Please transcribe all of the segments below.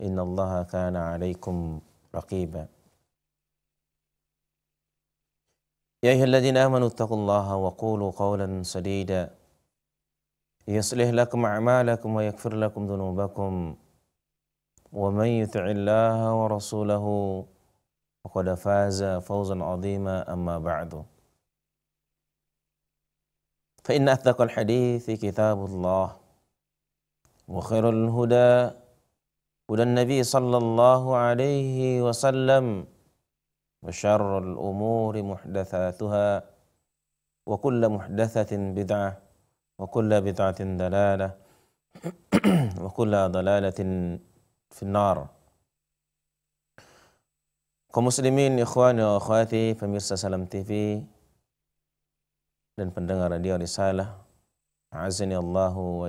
إن الله كان عليكم رقيبا يا أيها الذين آمنوا اتقوا الله وقولوا قولا سديدا يصلح لكم أعمالكم ويغفر لكم ذنوبكم ومن يطع الله ورسوله فقد فاز فوزا عظيما أما بعد فإن أثق الحديث كتاب الله وخير الهدى ولا النبي صلى الله عليه وسلم وشر الأمور محدثاتها وكل محدثة بدعة وكل بدعة دلالة وكل ضلالة في النار كمسلمين إخواني وأخواتي فميرسة سلام تي في dan pendengar radio risalah azani Allah wa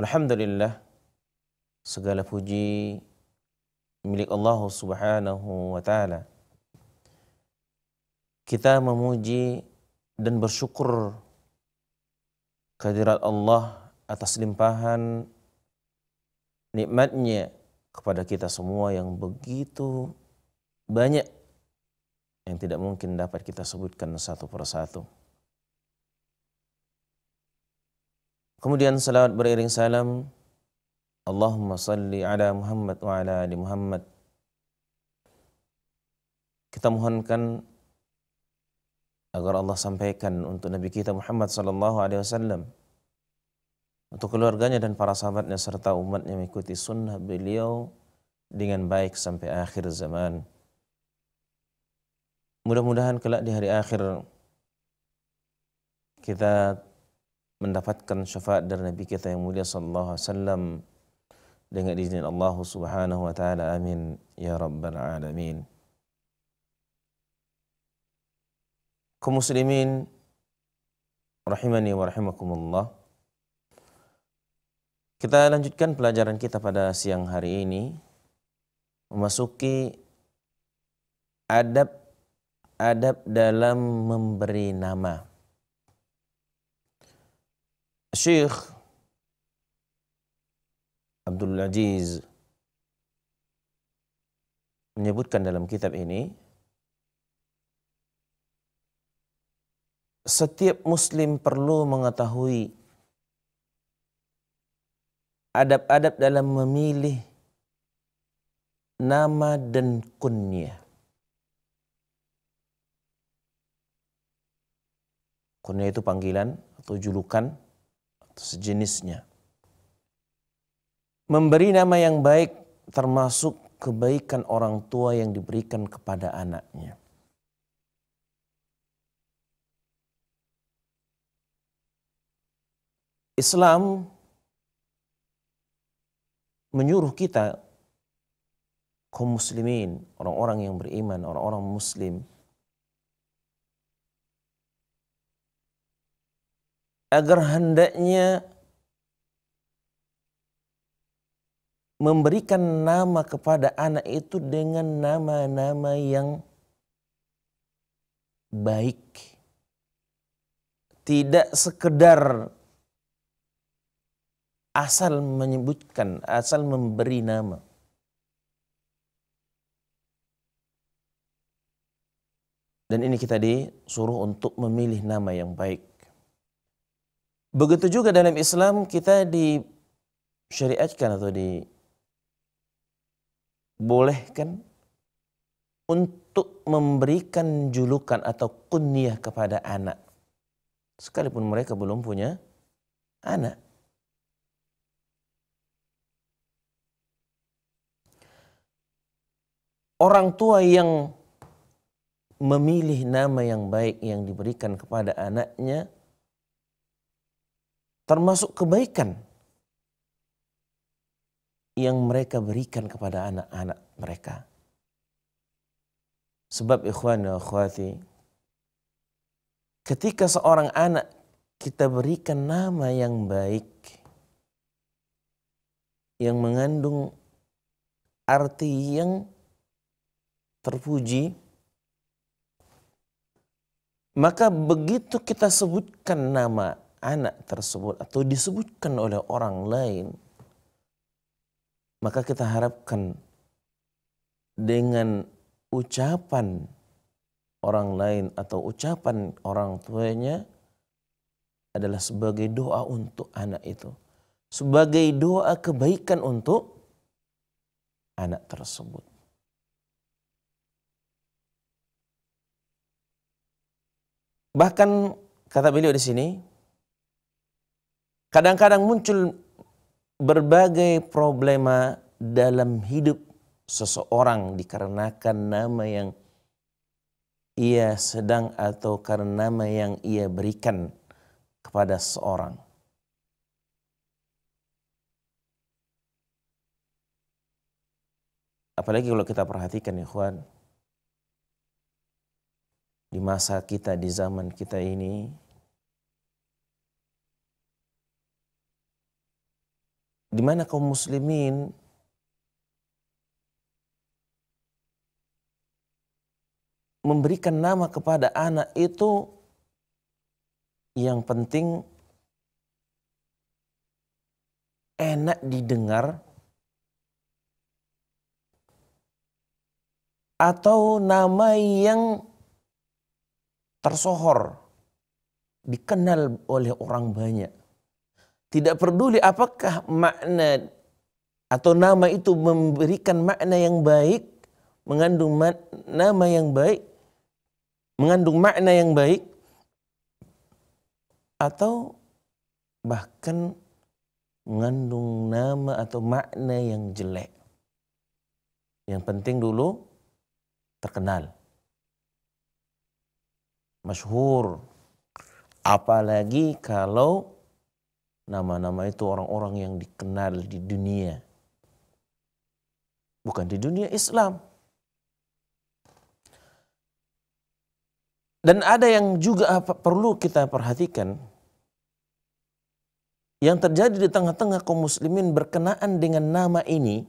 Alhamdulillah segala puji milik Allah Subhanahu wa taala. Kita memuji dan bersyukur kehadirat Allah atas limpahan nikmatnya kepada kita semua yang begitu banyak yang tidak mungkin dapat kita sebutkan satu persatu. Kemudian salawat beriring salam. Allahumma salli ala Muhammad wa ala ali Muhammad. Kita mohonkan agar Allah sampaikan untuk Nabi kita Muhammad sallallahu alaihi wasallam untuk keluarganya dan para sahabatnya serta umatnya mengikuti sunnah beliau dengan baik sampai akhir zaman. Mudah-mudahan kelak di hari akhir kita mendapatkan syafaat dari Nabi kita yang mulia sallallahu alaihi wasallam dengan izin Allah Subhanahu wa taala amin ya rabbal alamin kaum muslimin rahimani wa rahimakumullah kita lanjutkan pelajaran kita pada siang hari ini memasuki adab adab dalam memberi nama Syekh Abdul Aziz menyebutkan dalam kitab ini setiap muslim perlu mengetahui adab-adab dalam memilih nama dan kunyah. Kunyah itu panggilan atau julukan sejenisnya. Memberi nama yang baik termasuk kebaikan orang tua yang diberikan kepada anaknya. Islam menyuruh kita kaum muslimin, orang-orang yang beriman, orang-orang muslim agar hendaknya memberikan nama kepada anak itu dengan nama-nama yang baik. Tidak sekedar asal menyebutkan, asal memberi nama. Dan ini kita disuruh untuk memilih nama yang baik. Begitu juga dalam Islam kita di syariatkan atau dibolehkan untuk memberikan julukan atau kunyah kepada anak. Sekalipun mereka belum punya anak. Orang tua yang memilih nama yang baik yang diberikan kepada anaknya termasuk kebaikan yang mereka berikan kepada anak-anak mereka. Sebab ikhwan dan akhwati, ketika seorang anak kita berikan nama yang baik, yang mengandung arti yang terpuji, maka begitu kita sebutkan nama anak tersebut atau disebutkan oleh orang lain, maka kita harapkan dengan ucapan orang lain atau ucapan orang tuanya adalah sebagai doa untuk anak itu. Sebagai doa kebaikan untuk anak tersebut. Bahkan kata beliau di sini, Kadang-kadang muncul berbagai problema dalam hidup seseorang dikarenakan nama yang ia sedang atau karena nama yang ia berikan kepada seseorang. Apalagi kalau kita perhatikan ya di masa kita, di zaman kita ini, di mana kaum muslimin memberikan nama kepada anak itu yang penting enak didengar atau nama yang tersohor dikenal oleh orang banyak tidak peduli apakah makna atau nama itu memberikan makna yang baik, mengandung nama yang baik, mengandung makna yang baik, atau bahkan mengandung nama atau makna yang jelek. Yang penting dulu terkenal. Masyhur. Apalagi kalau Nama-nama itu orang-orang yang dikenal di dunia. Bukan di dunia Islam. Dan ada yang juga perlu kita perhatikan yang terjadi di tengah-tengah kaum muslimin berkenaan dengan nama ini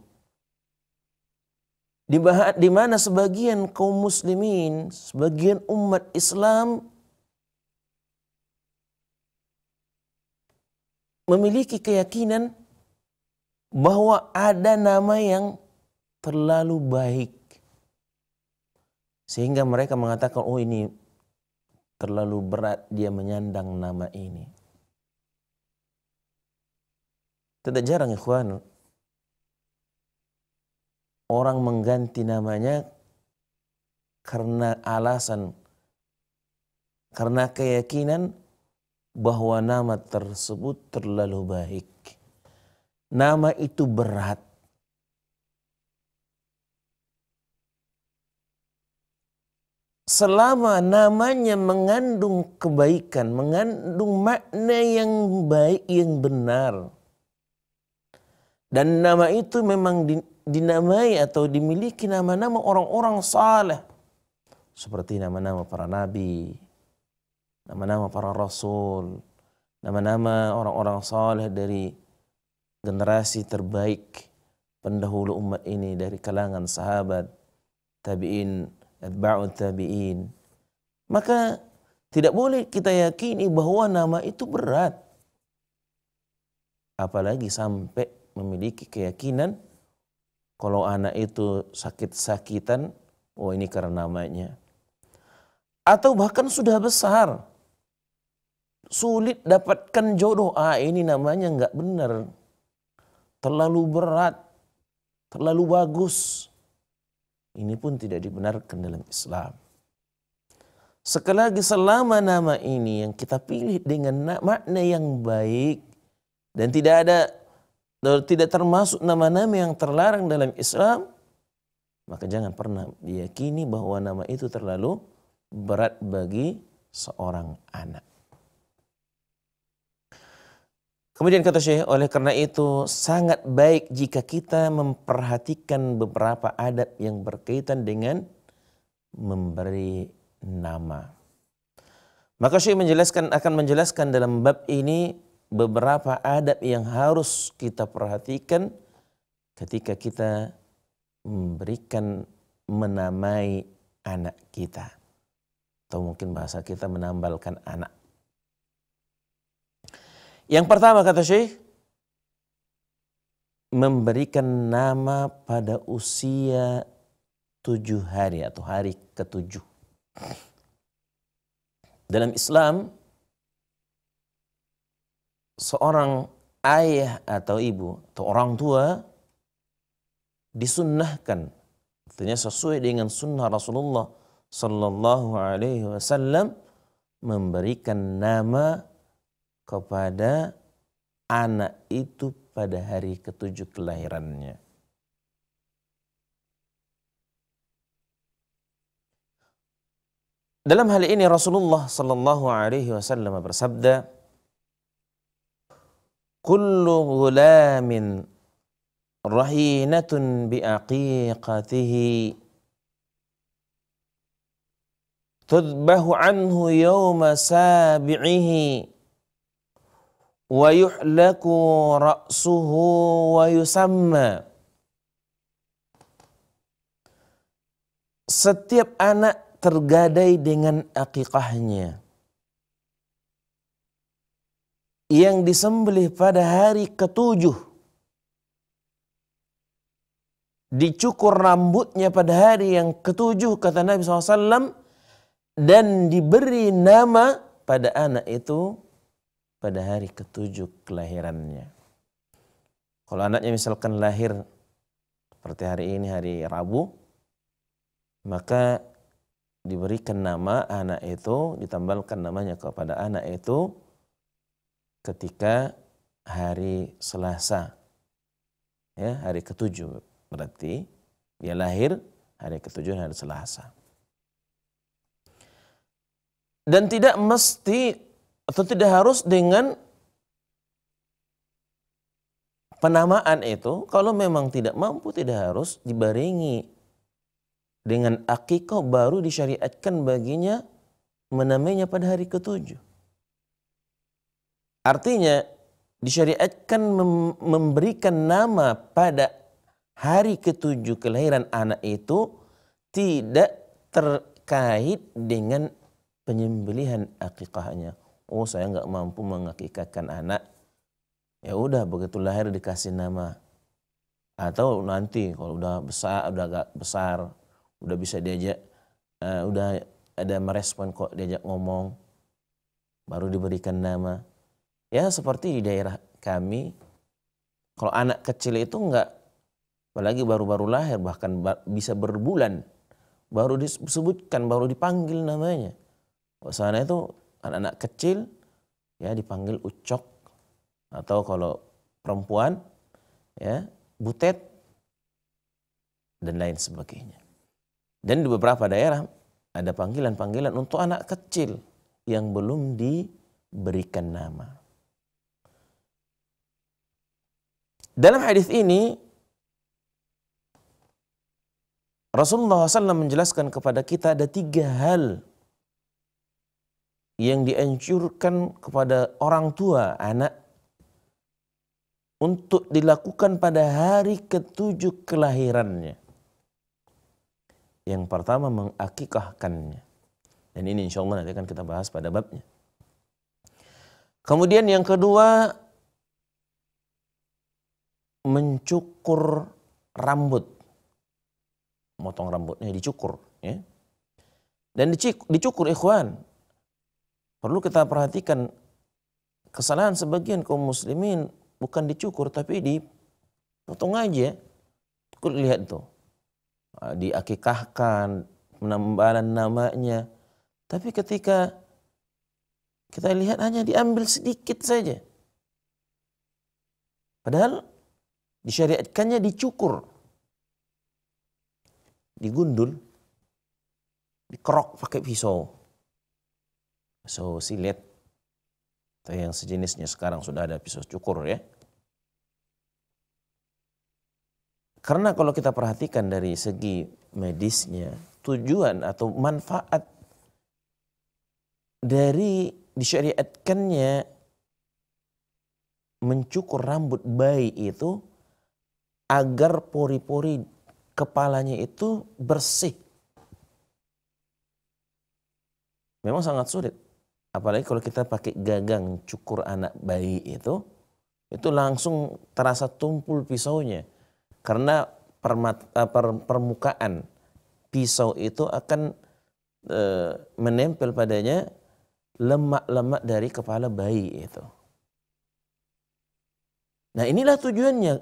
di mana sebagian kaum muslimin, sebagian umat Islam memiliki keyakinan bahwa ada nama yang terlalu baik. Sehingga mereka mengatakan, oh ini terlalu berat dia menyandang nama ini. Tidak jarang ikhwan, orang mengganti namanya karena alasan, karena keyakinan bahwa nama tersebut terlalu baik. Nama itu berat. Selama namanya mengandung kebaikan, mengandung makna yang baik, yang benar. Dan nama itu memang dinamai atau dimiliki nama-nama orang-orang saleh. Seperti nama-nama para nabi, nama-nama para rasul, nama-nama orang-orang saleh dari generasi terbaik pendahulu umat ini dari kalangan sahabat, tabi'in, atba'ut tabi'in. Maka tidak boleh kita yakini bahwa nama itu berat. Apalagi sampai memiliki keyakinan kalau anak itu sakit-sakitan, oh ini karena namanya. Atau bahkan sudah besar, sulit dapatkan jodoh. Ah ini namanya nggak benar. Terlalu berat, terlalu bagus. Ini pun tidak dibenarkan dalam Islam. Sekali lagi selama nama ini yang kita pilih dengan makna yang baik dan tidak ada tidak termasuk nama-nama yang terlarang dalam Islam, maka jangan pernah diyakini bahwa nama itu terlalu berat bagi seorang anak. Kemudian kata Syekh, oleh karena itu sangat baik jika kita memperhatikan beberapa adat yang berkaitan dengan memberi nama. Maka Syekh menjelaskan akan menjelaskan dalam bab ini beberapa adat yang harus kita perhatikan ketika kita memberikan menamai anak kita atau mungkin bahasa kita menambalkan anak yang pertama kata Syekh, memberikan nama pada usia tujuh hari atau hari ketujuh. Dalam Islam, seorang ayah atau ibu atau orang tua disunnahkan, artinya sesuai dengan sunnah Rasulullah Sallallahu Alaihi Wasallam memberikan nama kepada anak itu pada hari ketujuh kelahirannya. Dalam hal ini Rasulullah Shallallahu Alaihi Wasallam bersabda, "Kullu gulamin rahinatun biaqiqatihi tudbahu anhu yawma sabi'ihi wa yuhlaku ra'suhu wa yusamma setiap anak tergadai dengan akikahnya yang disembelih pada hari ketujuh dicukur rambutnya pada hari yang ketujuh kata Nabi SAW dan diberi nama pada anak itu pada hari ketujuh kelahirannya. Kalau anaknya misalkan lahir seperti hari ini hari Rabu, maka diberikan nama anak itu, ditambalkan namanya kepada anak itu ketika hari Selasa. Ya, hari ketujuh berarti dia lahir hari ketujuh hari Selasa. Dan tidak mesti atau tidak harus dengan penamaan itu kalau memang tidak mampu tidak harus dibarengi dengan akikah baru disyariatkan baginya menamainya pada hari ketujuh. Artinya disyariatkan mem memberikan nama pada hari ketujuh kelahiran anak itu tidak terkait dengan penyembelihan akikahnya oh saya nggak mampu mengakikatkan anak ya udah begitu lahir dikasih nama atau nanti kalau udah besar udah agak besar udah bisa diajak uh, udah ada merespon kok diajak ngomong baru diberikan nama ya seperti di daerah kami kalau anak kecil itu nggak apalagi baru-baru lahir bahkan bisa berbulan baru disebutkan baru dipanggil namanya sana itu anak-anak kecil ya dipanggil ucok atau kalau perempuan ya butet dan lain sebagainya. Dan di beberapa daerah ada panggilan-panggilan untuk anak kecil yang belum diberikan nama. Dalam hadis ini Rasulullah SAW menjelaskan kepada kita ada tiga hal yang dianjurkan kepada orang tua anak untuk dilakukan pada hari ketujuh kelahirannya. Yang pertama mengakikahkannya. Dan ini insya Allah nanti akan kita bahas pada babnya. Kemudian yang kedua mencukur rambut. Motong rambutnya dicukur. Ya. Dan dicukur ikhwan Perlu kita perhatikan kesalahan sebagian kaum muslimin bukan dicukur tapi dipotong aja. Kul lihat tuh. Ah, diakikahkan, penambahan namanya. Tapi ketika kita lihat hanya diambil sedikit saja. Padahal disyariatkannya dicukur. Digundul. Dikerok pakai pisau. So silet atau yang sejenisnya sekarang sudah ada pisau cukur ya. Karena kalau kita perhatikan dari segi medisnya, tujuan atau manfaat dari disyariatkannya mencukur rambut bayi itu agar pori-pori kepalanya itu bersih. Memang sangat sulit apalagi kalau kita pakai gagang cukur anak bayi itu itu langsung terasa tumpul pisaunya karena eh, permukaan pisau itu akan eh, menempel padanya lemak-lemak dari kepala bayi itu. Nah inilah tujuannya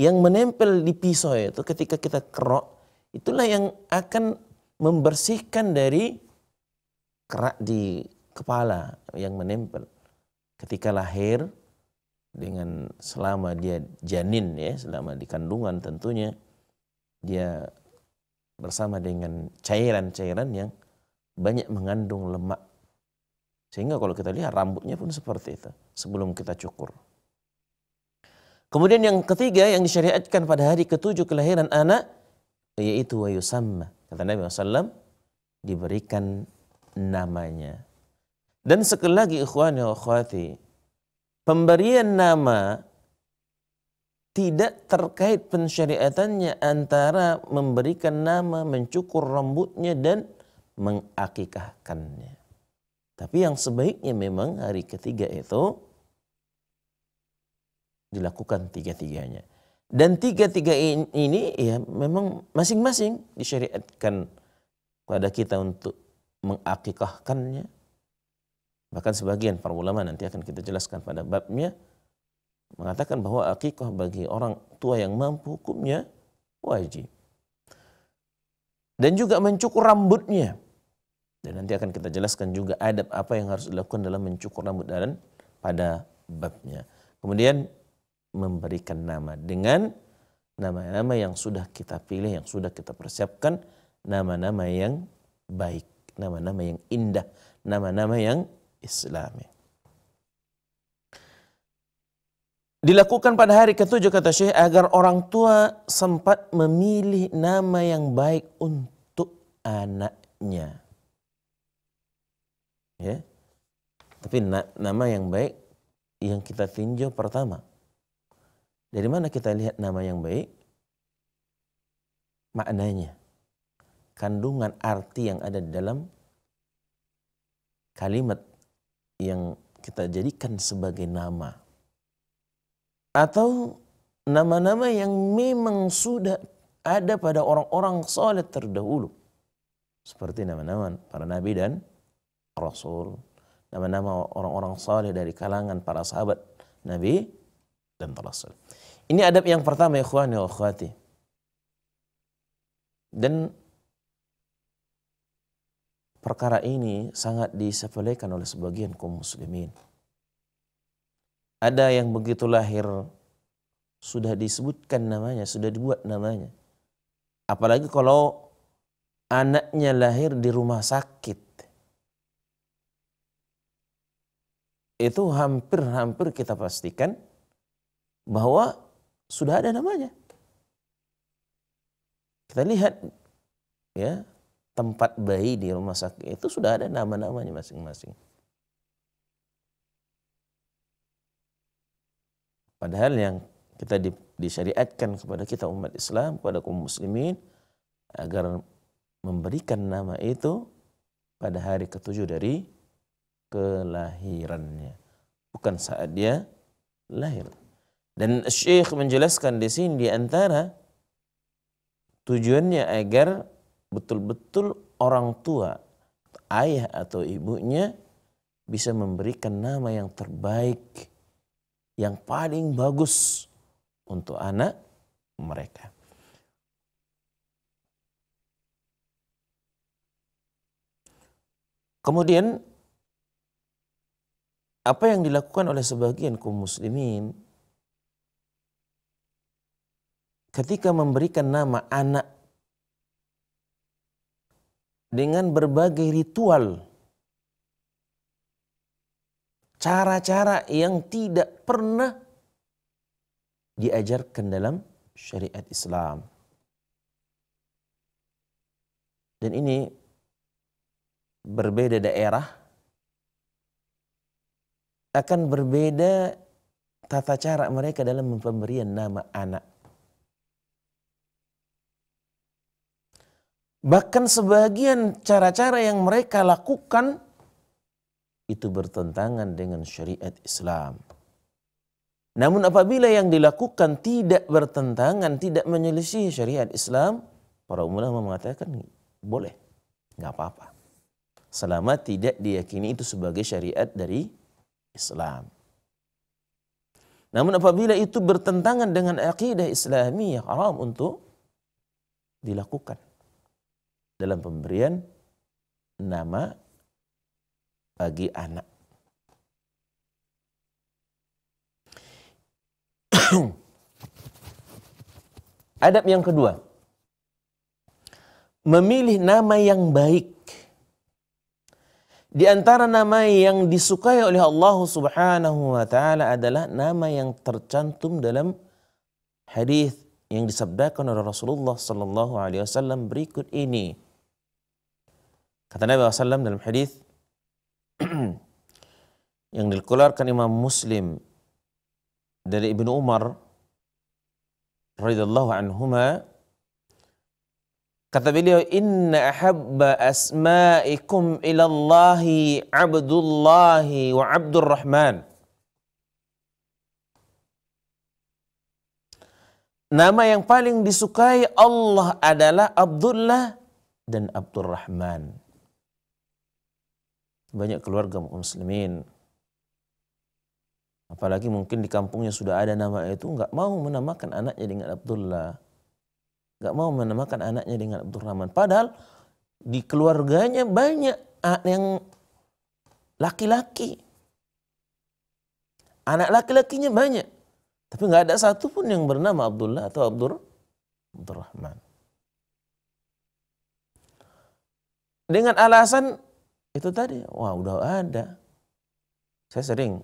yang menempel di pisau itu ketika kita kerok itulah yang akan membersihkan dari kerak di kepala yang menempel. Ketika lahir dengan selama dia janin ya, selama di kandungan tentunya dia bersama dengan cairan-cairan yang banyak mengandung lemak. Sehingga kalau kita lihat rambutnya pun seperti itu sebelum kita cukur. Kemudian yang ketiga yang disyariatkan pada hari ketujuh kelahiran anak yaitu wa Kata Nabi SAW diberikan namanya. Dan sekali lagi ikhwani wa khawati, pemberian nama tidak terkait pensyariatannya antara memberikan nama, mencukur rambutnya dan mengakikahkannya. Tapi yang sebaiknya memang hari ketiga itu dilakukan tiga-tiganya. Dan tiga-tiga ini ya memang masing-masing disyariatkan kepada kita untuk mengakikahkannya, Bahkan sebagian para ulama nanti akan kita jelaskan pada babnya mengatakan bahwa akikah bagi orang tua yang mampu hukumnya wajib. Dan juga mencukur rambutnya. Dan nanti akan kita jelaskan juga adab apa yang harus dilakukan dalam mencukur rambut dan pada babnya. Kemudian memberikan nama dengan nama-nama yang sudah kita pilih, yang sudah kita persiapkan, nama-nama yang baik, nama-nama yang indah, nama-nama yang Islami. Dilakukan pada hari ketujuh kata Syekh agar orang tua sempat memilih nama yang baik untuk anaknya. Ya. Tapi na nama yang baik yang kita tinjau pertama. Dari mana kita lihat nama yang baik? Maknanya. Kandungan arti yang ada di dalam kalimat yang kita jadikan sebagai nama atau nama-nama yang memang sudah ada pada orang-orang soleh terdahulu seperti nama-nama para nabi dan rasul nama-nama orang-orang soleh dari kalangan para sahabat nabi dan rasul ini adab yang pertama ya ikhwan ya akhwati dan perkara ini sangat disepelekan oleh sebagian kaum muslimin. Ada yang begitu lahir sudah disebutkan namanya, sudah dibuat namanya. Apalagi kalau anaknya lahir di rumah sakit. Itu hampir-hampir kita pastikan bahwa sudah ada namanya. Kita lihat ya tempat bayi di rumah sakit itu sudah ada nama-namanya masing-masing. Padahal yang kita disyariatkan kepada kita umat Islam, kepada kaum muslimin agar memberikan nama itu pada hari ketujuh dari kelahirannya, bukan saat dia lahir. Dan Syekh menjelaskan di sini di antara tujuannya agar betul-betul orang tua, ayah atau ibunya bisa memberikan nama yang terbaik, yang paling bagus untuk anak mereka. Kemudian apa yang dilakukan oleh sebagian kaum muslimin ketika memberikan nama anak dengan berbagai ritual, cara-cara yang tidak pernah diajarkan dalam syariat Islam. Dan ini berbeda daerah akan berbeda tata cara mereka dalam pemberian nama anak. Bahkan sebagian cara-cara yang mereka lakukan itu bertentangan dengan syariat Islam. Namun apabila yang dilakukan tidak bertentangan, tidak menyelisih syariat Islam, para ulama mengatakan boleh, nggak apa-apa. Selama tidak diyakini itu sebagai syariat dari Islam. Namun apabila itu bertentangan dengan akidah Islamiyah haram untuk dilakukan dalam pemberian nama bagi anak. Adab yang kedua, memilih nama yang baik. Di antara nama yang disukai oleh Allah Subhanahu wa taala adalah nama yang tercantum dalam hadis yang disabdakan oleh Rasulullah sallallahu alaihi wasallam berikut ini. Kata Nabi SAW dalam hadis yang dikeluarkan Imam Muslim dari Ibnu Umar radhiyallahu anhuma kata beliau inna ahabba asma'ikum ila Allah Abdullah wa Abdurrahman Nama yang paling disukai Allah adalah Abdullah dan Abdurrahman banyak keluarga muslimin. Apalagi mungkin di kampungnya sudah ada nama itu, nggak mau menamakan anaknya dengan Abdullah. Nggak mau menamakan anaknya dengan Abdurrahman. Padahal di keluarganya banyak yang laki-laki. Anak laki-lakinya banyak. Tapi nggak ada satupun yang bernama Abdullah atau Abdur Abdurrahman. Dengan alasan itu tadi, wah udah ada. Saya sering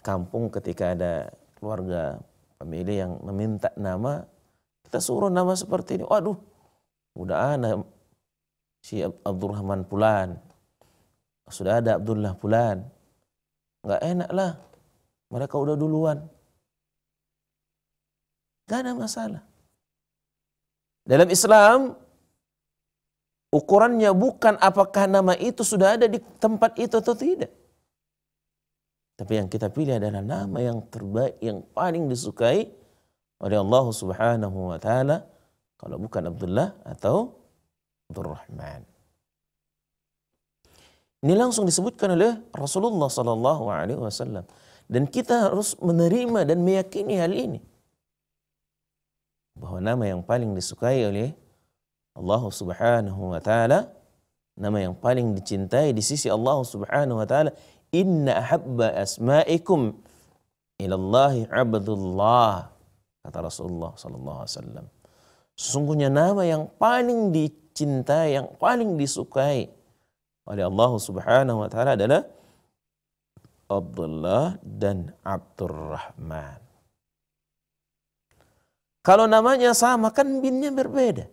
kampung ketika ada keluarga pemilih yang meminta nama, kita suruh nama seperti ini. Waduh, udah ada si Abdurrahman Pulan. Sudah ada Abdullah Pulan. Nggak enak lah. Mereka udah duluan. Gak ada masalah. Dalam Islam, Ukurannya bukan apakah nama itu sudah ada di tempat itu atau tidak. Tapi yang kita pilih adalah nama yang terbaik, yang paling disukai oleh Allah Subhanahu wa taala kalau bukan Abdullah atau Abdul Rahman. Ini langsung disebutkan oleh Rasulullah sallallahu alaihi wasallam dan kita harus menerima dan meyakini hal ini bahwa nama yang paling disukai oleh Allah Subhanahu wa taala nama yang paling dicintai di sisi Allah Subhanahu wa taala inna ahabba asma'ikum ilallahi abdullah kata Rasulullah sallallahu alaihi wasallam sesungguhnya nama yang paling dicintai yang paling disukai oleh Allah Subhanahu wa taala adalah Abdullah dan Abdurrahman. Kalau namanya sama kan binnya berbeda.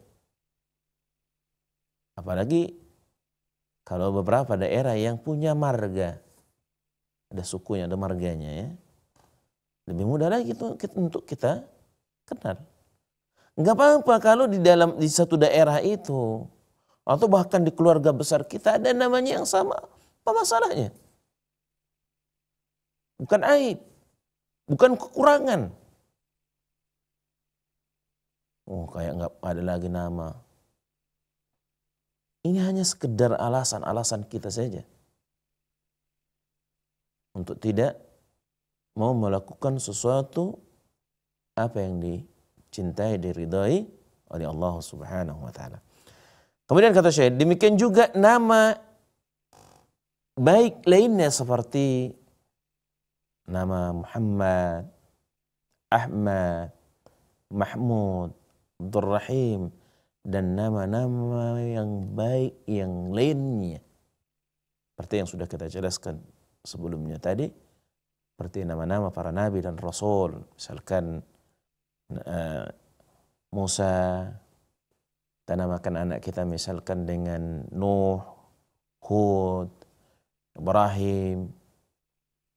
Apalagi kalau beberapa daerah yang punya marga, ada sukunya, ada marganya ya. Lebih mudah lagi itu untuk kita kenal. Enggak apa-apa kalau di dalam di satu daerah itu atau bahkan di keluarga besar kita ada namanya yang sama, apa masalahnya? Bukan aib, bukan kekurangan. Oh, kayak enggak ada lagi nama. Ini hanya sekedar alasan-alasan kita saja. Untuk tidak mau melakukan sesuatu apa yang dicintai, diridai oleh Allah Subhanahu wa taala. Kemudian kata Syekh, demikian juga nama baik lainnya seperti nama Muhammad, Ahmad, Mahmud, Abdurrahim, dan nama-nama yang baik yang lainnya. Seperti yang sudah kita jelaskan sebelumnya tadi, seperti nama-nama para nabi dan rasul, misalkan uh, Musa, kita namakan anak kita misalkan dengan Nuh, Hud, Ibrahim,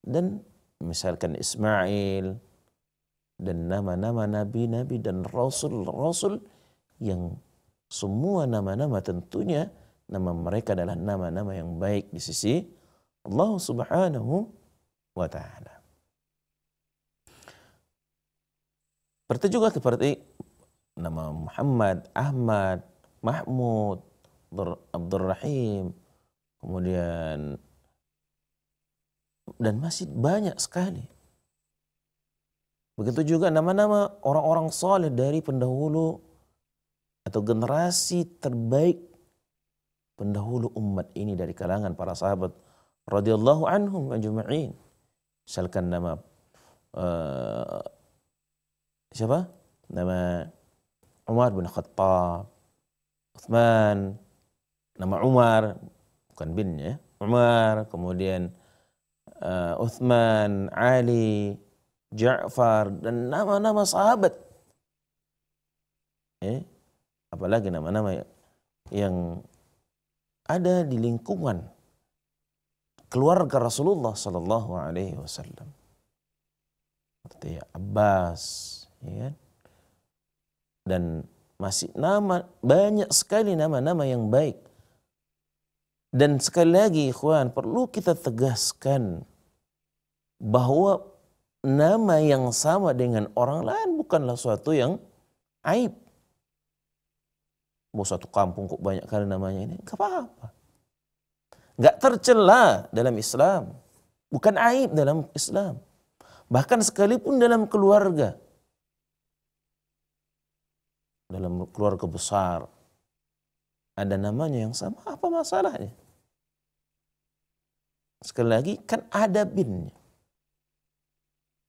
dan misalkan Ismail, dan nama-nama nabi-nabi dan rasul-rasul yang semua nama-nama tentunya nama mereka adalah nama-nama yang baik di sisi Allah Subhanahu wa taala. Seperti juga seperti nama Muhammad, Ahmad, Mahmud, Abdul Rahim, kemudian dan masih banyak sekali. Begitu juga nama-nama orang-orang soleh dari pendahulu atau generasi terbaik pendahulu umat ini dari kalangan para sahabat radhiyallahu anhum ajma'in. Misalkan nama uh, siapa? Nama Umar bin Khattab, Uthman, nama Umar, bukan bin ya, Umar, kemudian uh, Uthman, Ali, Ja'far, dan nama-nama sahabat. eh apalagi nama-nama yang ada di lingkungan keluarga Rasulullah Sallallahu Alaihi Wasallam seperti Abbas ya kan? dan masih nama banyak sekali nama-nama yang baik dan sekali lagi ikhwan perlu kita tegaskan bahwa nama yang sama dengan orang lain bukanlah suatu yang aib Mau satu kampung kok banyak kali namanya ini, nggak apa-apa. Nggak tercela dalam Islam. Bukan aib dalam Islam. Bahkan sekalipun dalam keluarga. Dalam keluarga besar. Ada namanya yang sama, apa masalahnya? Sekali lagi kan ada binnya.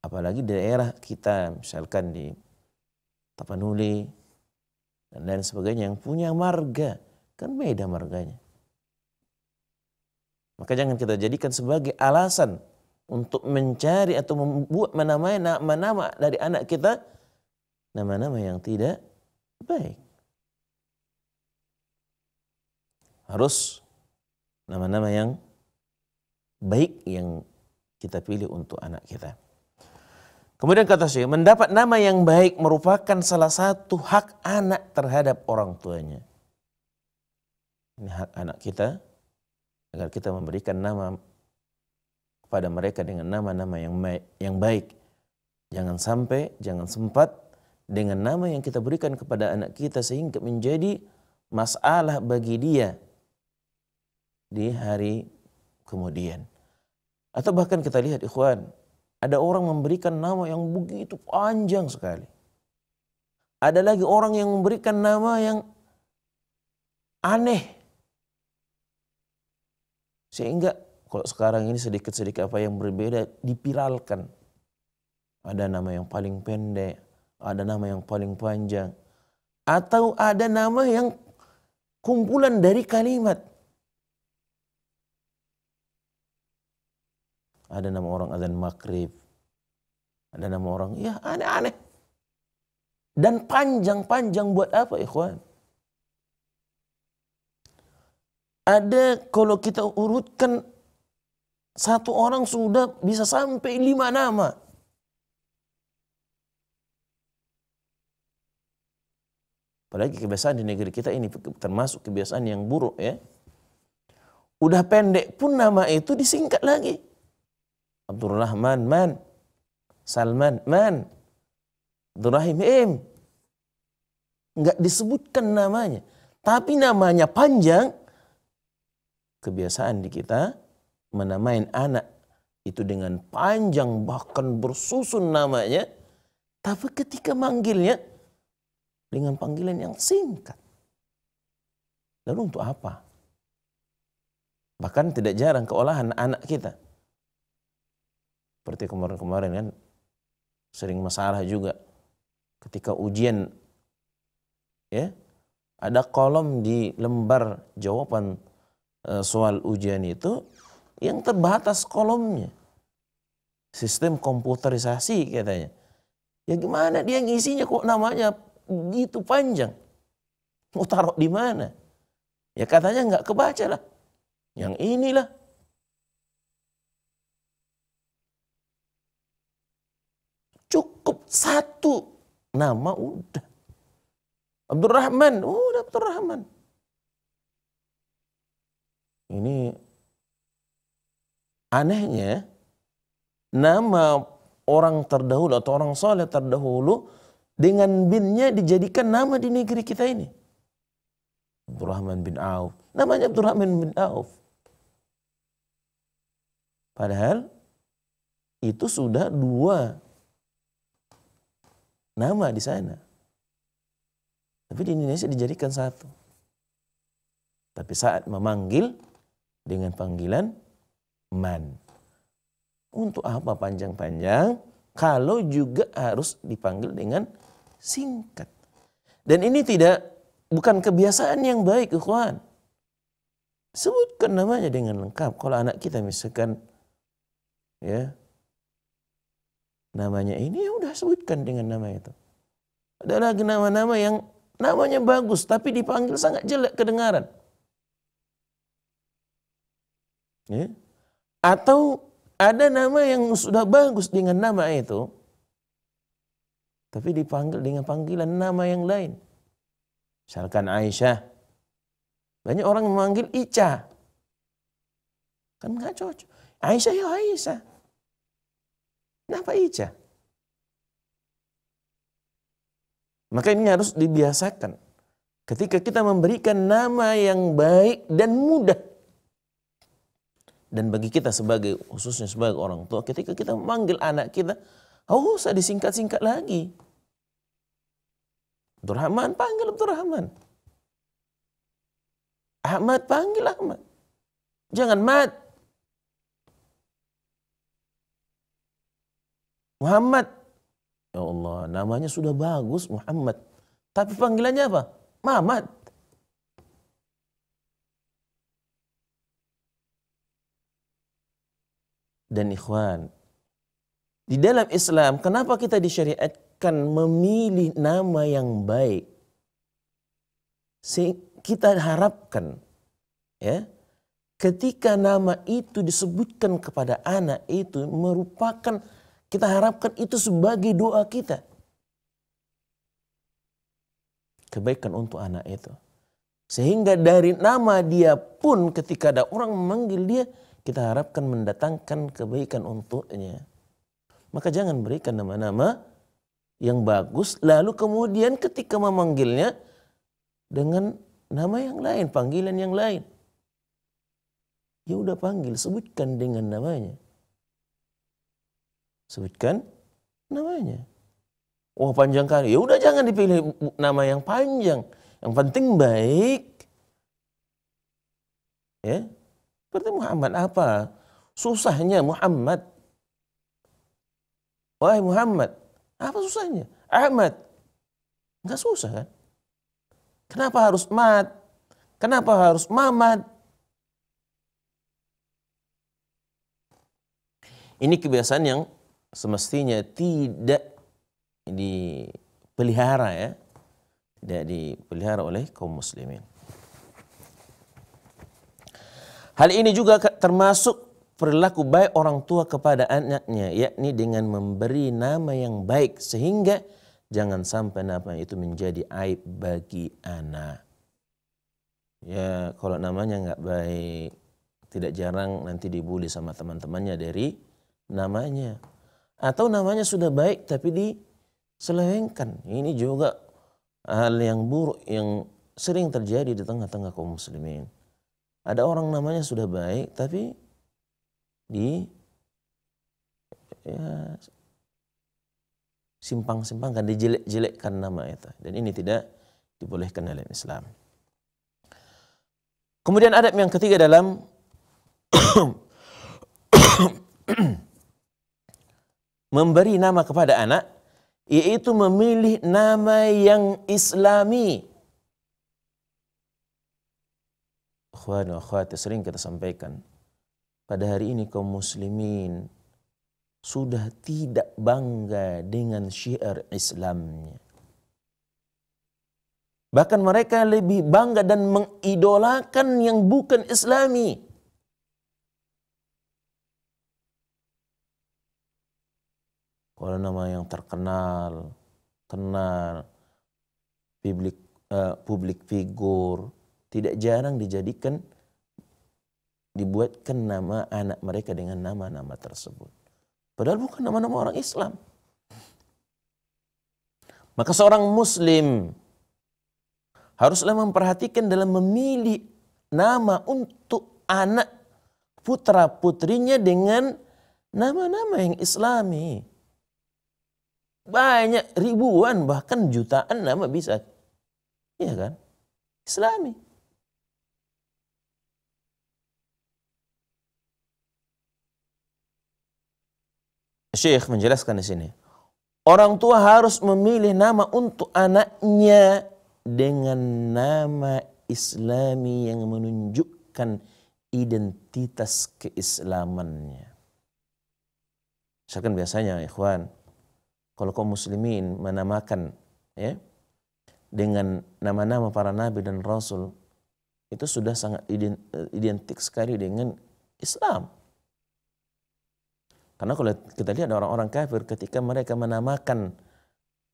Apalagi daerah kita misalkan di Tapanuli, dan lain sebagainya yang punya marga kan beda marganya maka jangan kita jadikan sebagai alasan untuk mencari atau membuat menamai nama-nama dari anak kita nama-nama yang tidak baik harus nama-nama yang baik yang kita pilih untuk anak kita. Kemudian kata Syekh, mendapat nama yang baik merupakan salah satu hak anak terhadap orang tuanya. Ini hak anak kita agar kita memberikan nama kepada mereka dengan nama-nama yang baik, yang baik. Jangan sampai, jangan sempat dengan nama yang kita berikan kepada anak kita sehingga menjadi masalah bagi dia di hari kemudian. Atau bahkan kita lihat ikhwan, ada orang memberikan nama yang begitu panjang sekali. Ada lagi orang yang memberikan nama yang aneh. Sehingga kalau sekarang ini sedikit-sedikit apa yang berbeda dipiralkan. Ada nama yang paling pendek, ada nama yang paling panjang. Atau ada nama yang kumpulan dari kalimat. Ada nama orang azan maghrib. Ada nama orang, ya aneh-aneh. Dan panjang-panjang buat apa ikhwan? Ada kalau kita urutkan satu orang sudah bisa sampai lima nama. Apalagi kebiasaan di negeri kita ini termasuk kebiasaan yang buruk ya. Udah pendek pun nama itu disingkat lagi. Abdurrahman man, Salman man, Abdurrahim im. Enggak disebutkan namanya. Tapi namanya panjang. Kebiasaan di kita menamain anak itu dengan panjang bahkan bersusun namanya. Tapi ketika manggilnya dengan panggilan yang singkat. Lalu untuk apa? Bahkan tidak jarang keolahan anak kita seperti kemarin-kemarin kan sering masalah juga ketika ujian ya ada kolom di lembar jawaban e, soal ujian itu yang terbatas kolomnya sistem komputerisasi katanya ya gimana dia ngisinya kok namanya gitu panjang mau taruh di mana ya katanya nggak kebaca lah yang inilah satu nama udah. Abdurrahman, udah Abdurrahman. Ini anehnya nama orang terdahulu atau orang soleh terdahulu dengan binnya dijadikan nama di negeri kita ini. Abdurrahman bin Auf. Namanya Abdurrahman bin Auf. Padahal itu sudah dua nama di sana. Tapi di Indonesia dijadikan satu. Tapi saat memanggil dengan panggilan man. Untuk apa panjang-panjang kalau juga harus dipanggil dengan singkat. Dan ini tidak bukan kebiasaan yang baik, ikhwan. Sebutkan namanya dengan lengkap. Kalau anak kita misalkan ya namanya ini ya udah sebutkan dengan nama itu. Ada lagi nama-nama yang namanya bagus tapi dipanggil sangat jelek kedengaran. Ya. Atau ada nama yang sudah bagus dengan nama itu tapi dipanggil dengan panggilan nama yang lain. Misalkan Aisyah. Banyak orang memanggil Ica. Kan nggak cocok. Aisyah ya Aisyah. Kenapa ija? Maka ini harus dibiasakan. Ketika kita memberikan nama yang baik dan mudah. Dan bagi kita sebagai, khususnya sebagai orang tua, ketika kita memanggil anak kita, oh usah disingkat-singkat lagi. Abdurrahman, panggil Abdurrahman. Ahmad, panggil Ahmad. Jangan mat, Muhammad. Ya Allah, namanya sudah bagus Muhammad. Tapi panggilannya apa? Muhammad Dan ikhwan, di dalam Islam kenapa kita disyariatkan memilih nama yang baik? Kita harapkan ya ketika nama itu disebutkan kepada anak itu merupakan kita harapkan itu sebagai doa kita. Kebaikan untuk anak itu. Sehingga dari nama dia pun ketika ada orang memanggil dia, kita harapkan mendatangkan kebaikan untuknya. Maka jangan berikan nama-nama yang bagus, lalu kemudian ketika memanggilnya dengan nama yang lain, panggilan yang lain. Ya udah panggil, sebutkan dengan namanya sebutkan namanya. Wah panjang kali. Ya udah jangan dipilih nama yang panjang. Yang penting baik. Ya. Seperti Muhammad apa? Susahnya Muhammad. Wahai Muhammad, apa susahnya? Ahmad. Enggak susah kan? Kenapa harus mat? Kenapa harus mamat? Ini kebiasaan yang semestinya tidak dipelihara ya tidak dipelihara oleh kaum muslimin hal ini juga termasuk perilaku baik orang tua kepada anaknya yakni dengan memberi nama yang baik sehingga jangan sampai nama itu menjadi aib bagi anak ya kalau namanya nggak baik tidak jarang nanti dibully sama teman-temannya dari namanya atau namanya sudah baik tapi diselewengkan. Ini juga hal yang buruk yang sering terjadi di tengah-tengah kaum muslimin. Ada orang namanya sudah baik tapi di ya, simpang-simpangkan, dijelek-jelekkan nama itu. Dan ini tidak dibolehkan oleh Islam. Kemudian adab yang ketiga dalam memberi nama kepada anak yaitu memilih nama yang islami. Akhwan akhwat sering kita sampaikan. Pada hari ini kaum muslimin sudah tidak bangga dengan syiar Islamnya. Bahkan mereka lebih bangga dan mengidolakan yang bukan Islami. orang nama yang terkenal, tenar, publik uh, eh, publik figur, tidak jarang dijadikan dibuatkan nama anak mereka dengan nama-nama tersebut. Padahal bukan nama-nama orang Islam. Maka seorang muslim haruslah memperhatikan dalam memilih nama untuk anak putra putrinya dengan nama-nama yang islami. Banyak ribuan bahkan jutaan nama bisa. Iya kan? Islami. Syekh menjelaskan di sini. Orang tua harus memilih nama untuk anaknya dengan nama islami yang menunjukkan identitas keislamannya. Misalkan biasanya ikhwan, kalau kaum muslimin menamakan ya dengan nama-nama para nabi dan rasul itu sudah sangat identik sekali dengan Islam. Karena kalau kita lihat orang-orang kafir ketika mereka menamakan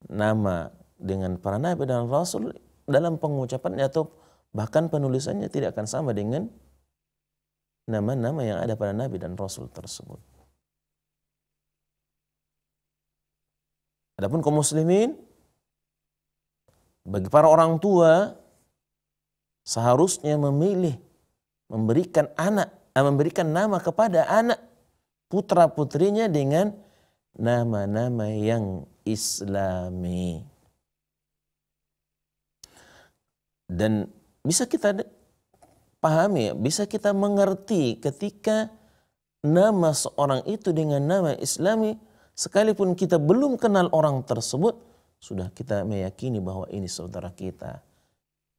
nama dengan para nabi dan rasul dalam pengucapannya atau bahkan penulisannya tidak akan sama dengan nama-nama yang ada pada nabi dan rasul tersebut. Adapun kaum muslimin bagi para orang tua seharusnya memilih memberikan anak eh, memberikan nama kepada anak putra putrinya dengan nama-nama yang islami dan bisa kita pahami ya, bisa kita mengerti ketika nama seorang itu dengan nama islami Sekalipun kita belum kenal orang tersebut, sudah kita meyakini bahwa ini saudara kita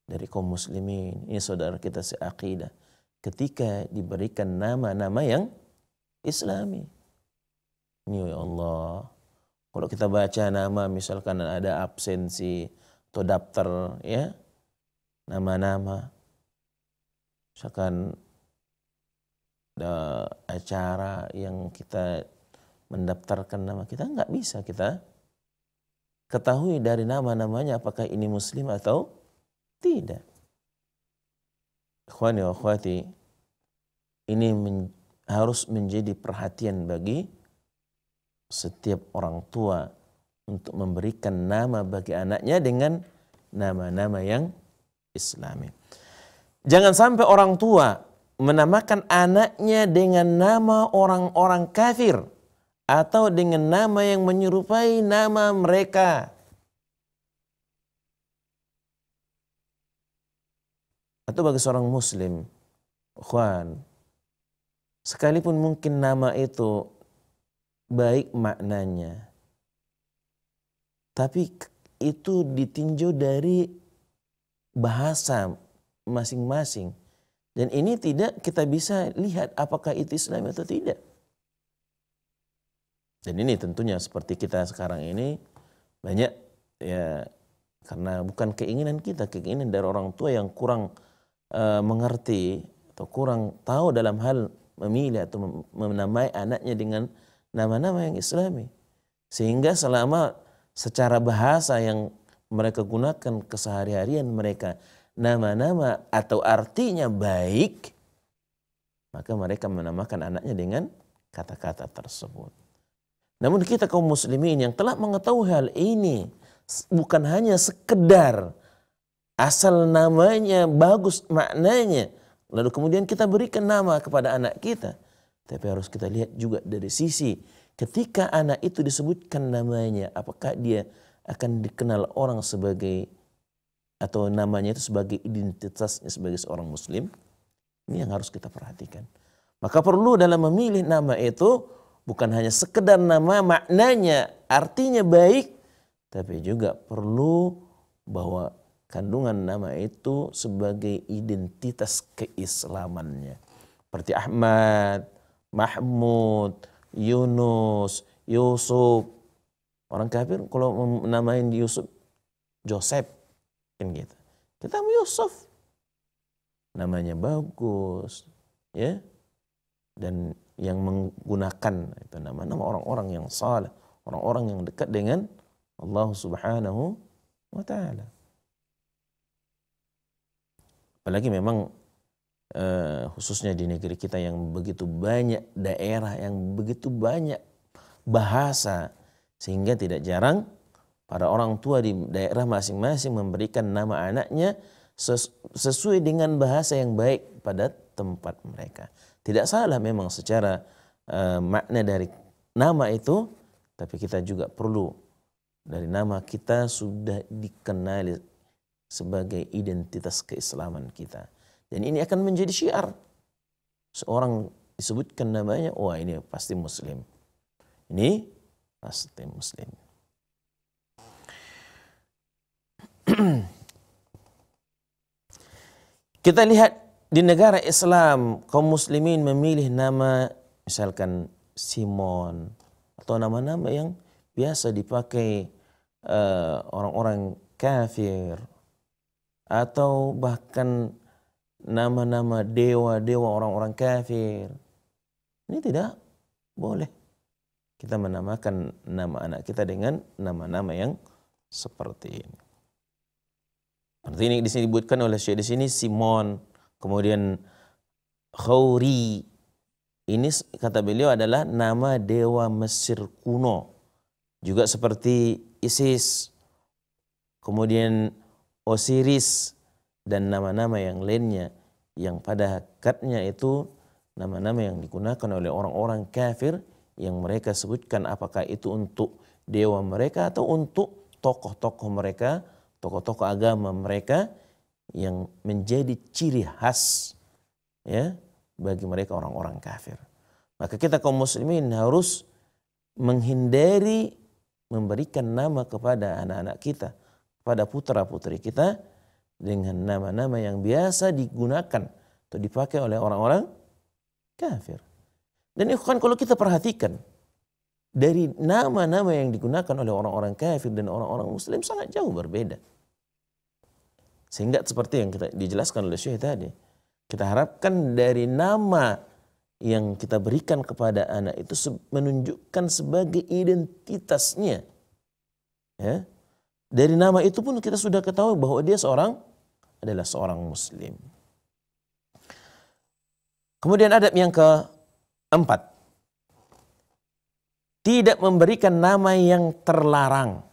dari kaum muslimin, ini saudara kita seakidah. Ketika diberikan nama-nama yang islami. Ini ya Allah, kalau kita baca nama misalkan ada absensi atau daftar ya, nama-nama. Misalkan ada eh, acara yang kita mendaftarkan nama kita nggak bisa kita ketahui dari nama-namanya apakah ini muslim atau tidak. Ikhwani wa akhwati, ini men, harus menjadi perhatian bagi setiap orang tua untuk memberikan nama bagi anaknya dengan nama-nama yang islami. Jangan sampai orang tua menamakan anaknya dengan nama orang-orang kafir atau dengan nama yang menyerupai nama mereka. Atau bagi seorang muslim, Ikhwan, sekalipun mungkin nama itu baik maknanya, tapi itu ditinjau dari bahasa masing-masing. Dan ini tidak kita bisa lihat apakah itu Islam atau tidak. Dan ini tentunya seperti kita sekarang ini banyak ya karena bukan keinginan kita, keinginan dari orang tua yang kurang e, mengerti atau kurang tahu dalam hal memilih atau menamai anaknya dengan nama-nama yang islami. Sehingga selama secara bahasa yang mereka gunakan kesehari-harian mereka nama-nama atau artinya baik, maka mereka menamakan anaknya dengan kata-kata tersebut. Namun kita kaum muslimin yang telah mengetahui hal ini bukan hanya sekedar asal namanya bagus maknanya lalu kemudian kita berikan nama kepada anak kita. Tapi harus kita lihat juga dari sisi ketika anak itu disebutkan namanya apakah dia akan dikenal orang sebagai atau namanya itu sebagai identitasnya sebagai seorang muslim. Ini yang harus kita perhatikan. Maka perlu dalam memilih nama itu bukan hanya sekedar nama maknanya artinya baik tapi juga perlu bahwa kandungan nama itu sebagai identitas keislamannya seperti Ahmad, Mahmud, Yunus, Yusuf. Orang kafir kalau menamain Yusuf Joseph kan gitu. Kita Yusuf namanya bagus ya dan yang menggunakan itu nama-nama orang-orang yang salah orang-orang yang dekat dengan Allah Subhanahu wa taala. Apalagi memang eh, khususnya di negeri kita yang begitu banyak daerah yang begitu banyak bahasa sehingga tidak jarang para orang tua di daerah masing-masing memberikan nama anaknya sesuai dengan bahasa yang baik pada tempat mereka. Tidak salah memang secara uh, makna dari nama itu, tapi kita juga perlu dari nama kita sudah dikenali sebagai identitas keislaman kita. Dan ini akan menjadi syiar. Seorang disebutkan namanya, wah ini pasti muslim. Ini pasti muslim. Kita lihat di negara Islam kaum muslimin memilih nama misalkan Simon atau nama-nama yang biasa dipakai eh, orang-orang kafir atau bahkan nama-nama dewa-dewa orang-orang kafir. Ini tidak boleh. Kita menamakan nama anak kita dengan nama-nama yang seperti ini. Artinya di sini disebutkan oleh Syekh di sini Simon Kemudian Khawri ini kata beliau adalah nama dewa Mesir kuno. Juga seperti Isis, kemudian Osiris dan nama-nama yang lainnya yang pada hakikatnya itu nama-nama yang digunakan oleh orang-orang kafir yang mereka sebutkan apakah itu untuk dewa mereka atau untuk tokoh-tokoh mereka, tokoh-tokoh agama mereka yang menjadi ciri khas ya bagi mereka orang-orang kafir. Maka kita kaum muslimin harus menghindari memberikan nama kepada anak-anak kita, kepada putra-putri kita dengan nama-nama yang biasa digunakan atau dipakai oleh orang-orang kafir. Dan ikhwan kalau kita perhatikan dari nama-nama yang digunakan oleh orang-orang kafir dan orang-orang muslim sangat jauh berbeda. Sehingga seperti yang kita dijelaskan oleh Syekh tadi. Kita harapkan dari nama yang kita berikan kepada anak itu menunjukkan sebagai identitasnya. Ya. Dari nama itu pun kita sudah ketahui bahwa dia seorang adalah seorang muslim. Kemudian adab yang keempat. Tidak memberikan nama yang terlarang.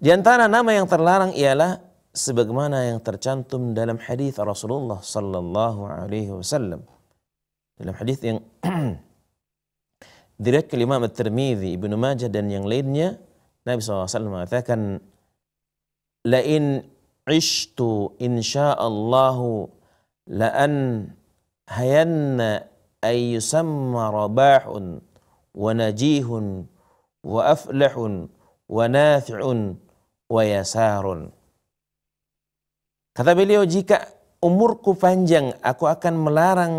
Di antara nama yang terlarang ialah sebagaimana yang tercantum dalam hadis Rasulullah sallallahu alaihi wasallam. Dalam hadis yang diriwayatkan oleh Imam At-Tirmizi, Ibnu Majah dan yang lainnya, Nabi SAW mengatakan, "Lain ishtu la la'an hayanna ay yusamma rabahun wa najihun wa aflahun wa nafi'un wa yasarun. Kata beliau, jika umurku panjang, aku akan melarang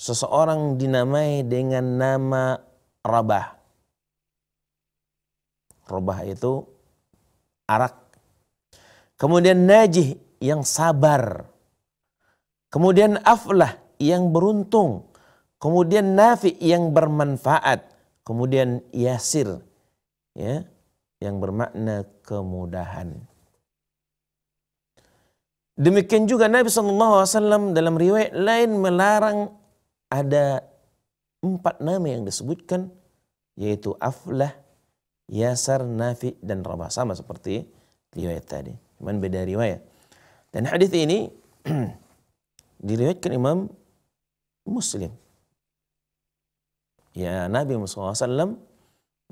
seseorang dinamai dengan nama Rabah. Rabah itu arak. Kemudian Najih yang sabar. Kemudian Aflah yang beruntung. Kemudian Nafi yang bermanfaat. Kemudian Yasir. Ya, yang bermakna kemudahan. Demikian juga Nabi SAW dalam riwayat lain melarang ada empat nama yang disebutkan yaitu Aflah, Yasar, Nafi, dan Rabah. Sama seperti riwayat tadi. Cuman beda riwayat. Dan hadis ini diriwayatkan Imam Muslim. Ya Nabi SAW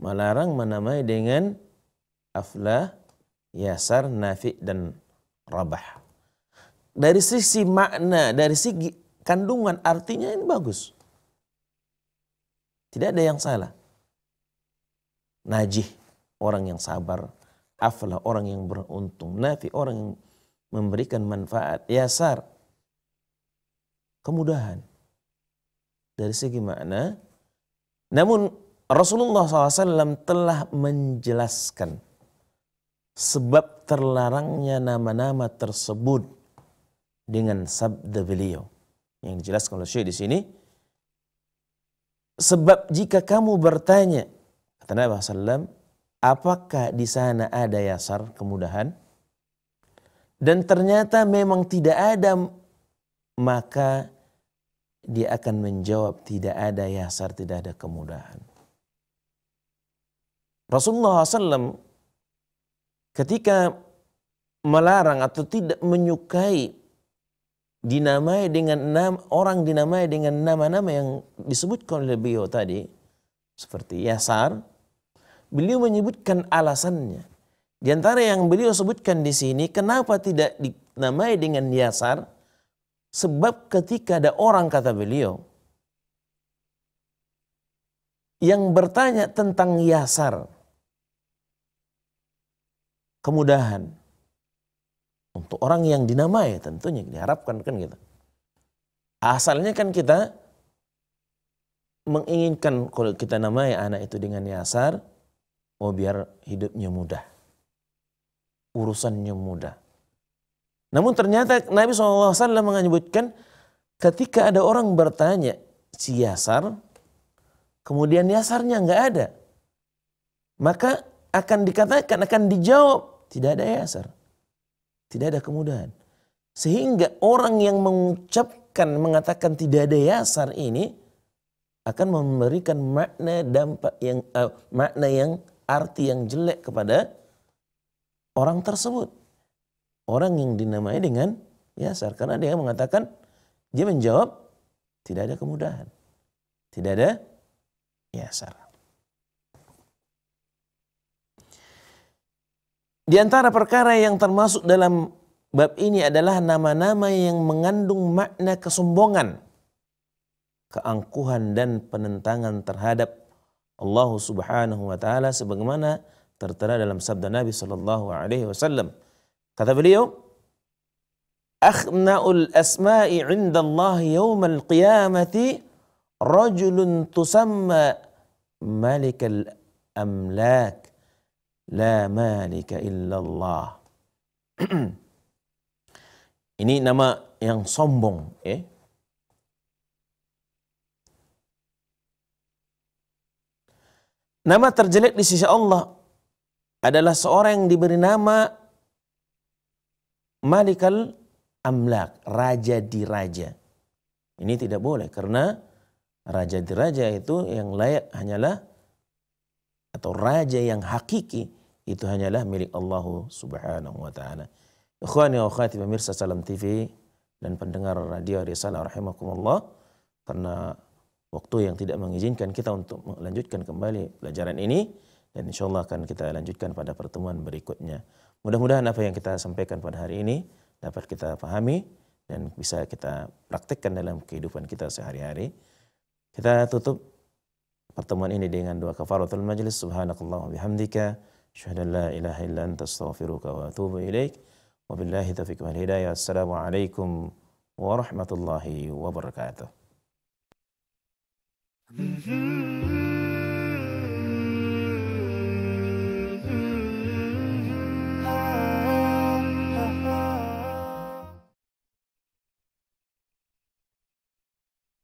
melarang menamai dengan aflah, yasar, nafi dan rabah. Dari sisi makna, dari segi kandungan artinya ini bagus. Tidak ada yang salah. Najih orang yang sabar, aflah orang yang beruntung, nafi orang yang memberikan manfaat, yasar kemudahan dari segi makna. Namun Rasulullah SAW telah menjelaskan sebab terlarangnya nama-nama tersebut dengan sabda beliau. Yang jelas kalau Syekh di sini, sebab jika kamu bertanya, kata Nabi SAW, apakah di sana ada yasar, kemudahan? Dan ternyata memang tidak ada, maka dia akan menjawab tidak ada yasar, tidak ada kemudahan. Rasulullah SAW ketika melarang atau tidak menyukai dinamai dengan nama, orang dinamai dengan nama-nama yang disebutkan oleh beliau tadi seperti Yasar beliau menyebutkan alasannya di antara yang beliau sebutkan di sini kenapa tidak dinamai dengan Yasar sebab ketika ada orang kata beliau yang bertanya tentang Yasar kemudahan untuk orang yang dinamai tentunya diharapkan kan gitu. Asalnya kan kita menginginkan kalau kita namai anak itu dengan yasar, mau oh, biar hidupnya mudah. Urusannya mudah. Namun ternyata Nabi SAW menyebutkan ketika ada orang bertanya si yasar, kemudian yasarnya nggak ada. Maka akan dikatakan, akan dijawab. Tidak ada yasar. Tidak ada kemudahan. Sehingga orang yang mengucapkan, mengatakan tidak ada yasar ini akan memberikan makna dampak yang uh, makna yang arti yang jelek kepada orang tersebut. Orang yang dinamai dengan yasar karena dia mengatakan dia menjawab tidak ada kemudahan. Tidak ada yasar. Di antara perkara yang termasuk dalam bab ini adalah nama-nama yang mengandung makna kesombongan, keangkuhan dan penentangan terhadap Allah Subhanahu wa taala sebagaimana tertera dalam sabda Nabi sallallahu alaihi wasallam. Kata beliau, "Akhna'ul asma'i 'inda Allah al qiyamati rajulun tusamma malikal amlak." la malika illallah. Ini nama yang sombong, ya. Nama terjelek di sisi Allah adalah seorang yang diberi nama Malikal Amlak, raja di raja. Ini tidak boleh karena raja di raja itu yang layak hanyalah atau raja yang hakiki itu hanyalah milik Allah Subhanahu wa taala. Ikhwani wa akhwati pemirsa Salam TV dan pendengar radio Risalah rahimakumullah karena waktu yang tidak mengizinkan kita untuk melanjutkan kembali pelajaran ini dan insya Allah akan kita lanjutkan pada pertemuan berikutnya. Mudah-mudahan apa yang kita sampaikan pada hari ini dapat kita pahami dan bisa kita praktekkan dalam kehidupan kita sehari-hari. Kita tutup pertemuan ini dengan dua kafaratul majlis subhanakallah wa bihamdika أشهد أن لا إله إلا أنت أستغفرك وأتوب إليك وبالله توفيق والهداية السلام عليكم ورحمة الله وبركاته. Mm-hmm.